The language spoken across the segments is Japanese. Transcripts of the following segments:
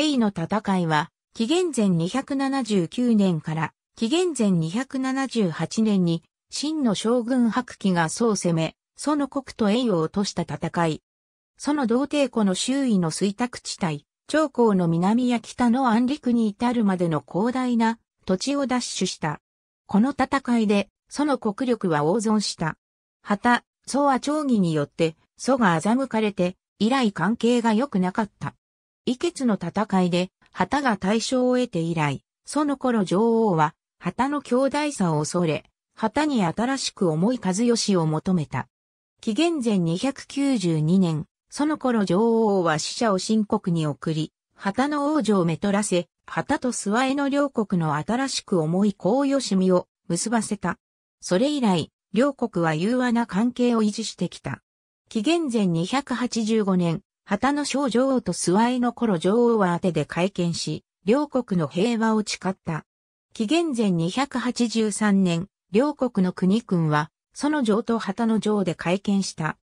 エイの戦いは、紀元前279年から紀元前278年に、真の将軍白騎が総攻め、その国と栄を落とした戦い。その同帝湖の周囲の水沢地帯、長江の南や北の安陸に至るまでの広大な土地を奪取した。この戦いで、その国力は大損した。旗、宋は長義によって、蘇が欺かれて、以来関係が良くなかった。遺血の戦いで、旗が大勝を得て以来、その頃女王は、旗の強大さを恐れ、旗に新しく重い和義を求めた。紀元前292年、その頃女王は死者を深国に送り、旗の王女をめとらせ、旗と諏訪への両国の新しく重い高吉見を結ばせた。それ以来、両国は融和な関係を維持してきた。紀元前285年、旗の小女王と諏訪の頃女王は当てで会見し、両国の平和を誓った。紀元前283年、両国の国君は、その女王と旗の女王で会見した。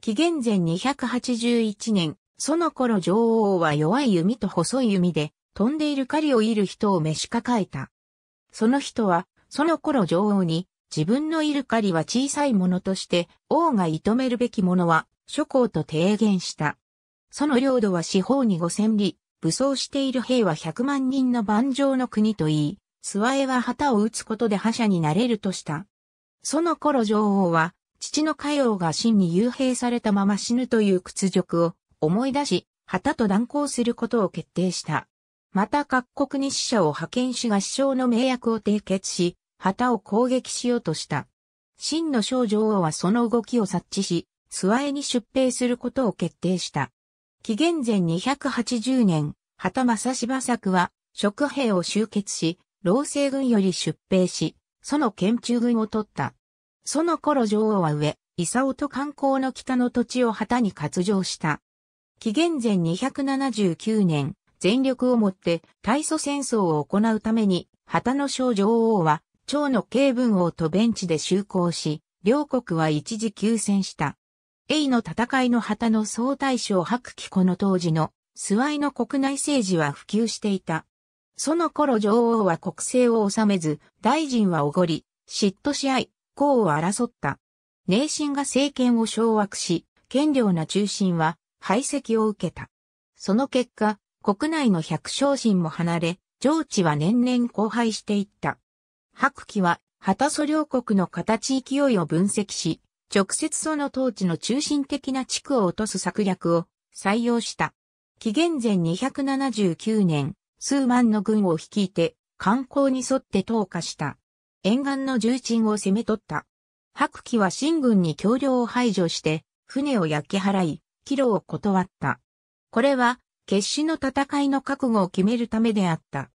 紀元前281年、その頃女王は弱い弓と細い弓で、飛んでいる狩りを射る人を召し抱えた。その人は、その頃女王に、自分のいる狩りは小さいものとして、王が射止めるべきものは、諸侯と提言した。その領土は四方に五千里、武装している兵は百万人の万丈の国と言い、諏訪へは旗を打つことで覇者になれるとした。その頃女王は、父の家王が真に幽閉されたまま死ぬという屈辱を思い出し、旗と断交することを決定した。また各国に死者を派遣し合唱の名役を締結し、旗を攻撃しようとした。真の少女王はその動きを察知し、諏訪へに出兵することを決定した。紀元前280年、畑正柴作は、植兵を集結し、老政軍より出兵し、その県中軍を取った。その頃女王は上、伊佐と観光の北の土地を旗に割上した。紀元前279年、全力をもって大祖戦争を行うために、旗の小女王は、趙の慶文王とベンチで就航し、両国は一時休戦した。英の戦いの旗の総大将白旗この当時の、スワイの国内政治は普及していた。その頃女王は国政を治めず、大臣はおごり、嫉妬し合い、功を争った。内心が政権を掌握し、権力な中心は排斥を受けた。その結果、国内の百姓心も離れ、上智は年々荒廃していった。白旗は、旗素両国の形勢いを分析し、直接その統治の中心的な地区を落とす策略を採用した。紀元前279年、数万の軍を率いて、観光に沿って投下した。沿岸の重鎮を攻め取った。白騎は新軍に橋梁を排除して、船を焼き払い、帰路を断った。これは、決死の戦いの覚悟を決めるためであった。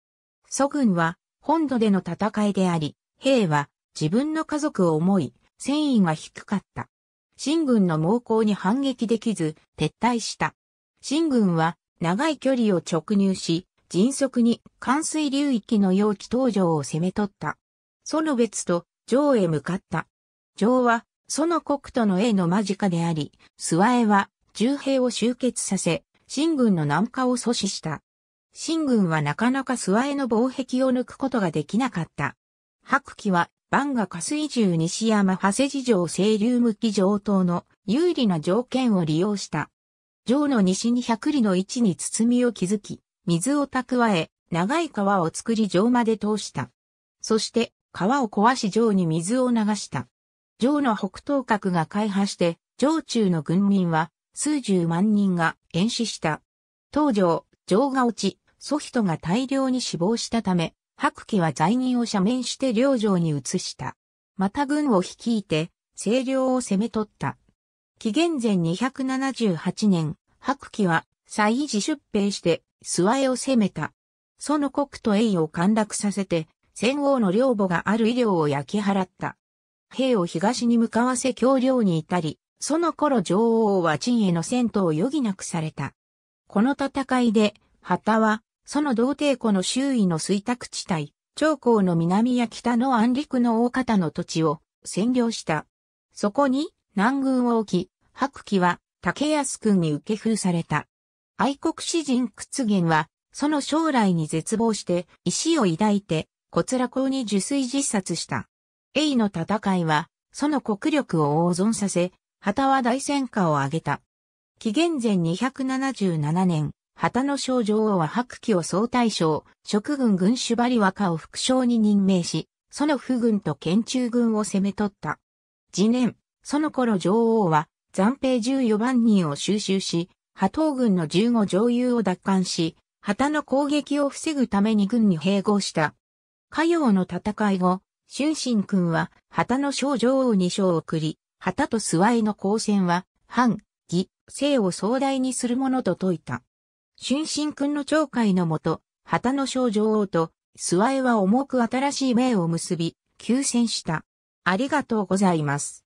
祖軍は、本土での戦いであり、兵は、自分の家族を思い、戦意が低かった。新軍の猛攻に反撃できず、撤退した。新軍は長い距離を直入し、迅速に関水流域の陽気登場を攻め取った。その別と城へ向かった。城はその国との絵の間近であり、諏訪江は重兵を集結させ、新軍の南下を阻止した。新軍はなかなか諏訪江の防壁を抜くことができなかった。白旗は万ンガ下水中西山長谷地上清流向き上等の有利な条件を利用した。上の西に百里の位置に包みを築き、水を蓄え、長い川を作り上まで通した。そして、川を壊し上に水を流した。上の北東角が開発して、上中の軍民は数十万人が遠死した。東城、上が落ち、祖人が大量に死亡したため、白騎は罪人を赦免して領城に移した。また軍を率いて、清涼を攻め取った。紀元前278年、白騎は、西維寺出兵して、諏訪へを攻めた。その国と栄を陥落させて、戦王の領母がある医療を焼き払った。兵を東に向かわせ京領に至り、その頃女王は陳への戦闘を余儀なくされた。この戦いで、旗はその道帝湖の周囲の水拓地帯、長江の南や北の安陸の大方の土地を占領した。そこに南軍を置き、白旗は竹安君に受け封された。愛国詩人屈原は、その将来に絶望して石を抱いて、小倉港に受水自殺した。エの戦いは、その国力を大存させ、旗は大戦果を挙げた。紀元前277年、旗の小女王は白旗を総大将、職軍軍主張若を副将に任命し、その府軍と県中軍を攻め取った。次年、その頃女王は暫兵14万人を収集し、波頭軍の15上優を奪還し、旗の攻撃を防ぐために軍に併合した。火曜の戦い後、春心君は旗の小女王に賞を送り、旗と諏訪への交戦は、反、義、生を壮大にするものと説いた。春神君の懲戒のもと、旗の少女王と、諏訪へは重く新しい命を結び、休戦した。ありがとうございます。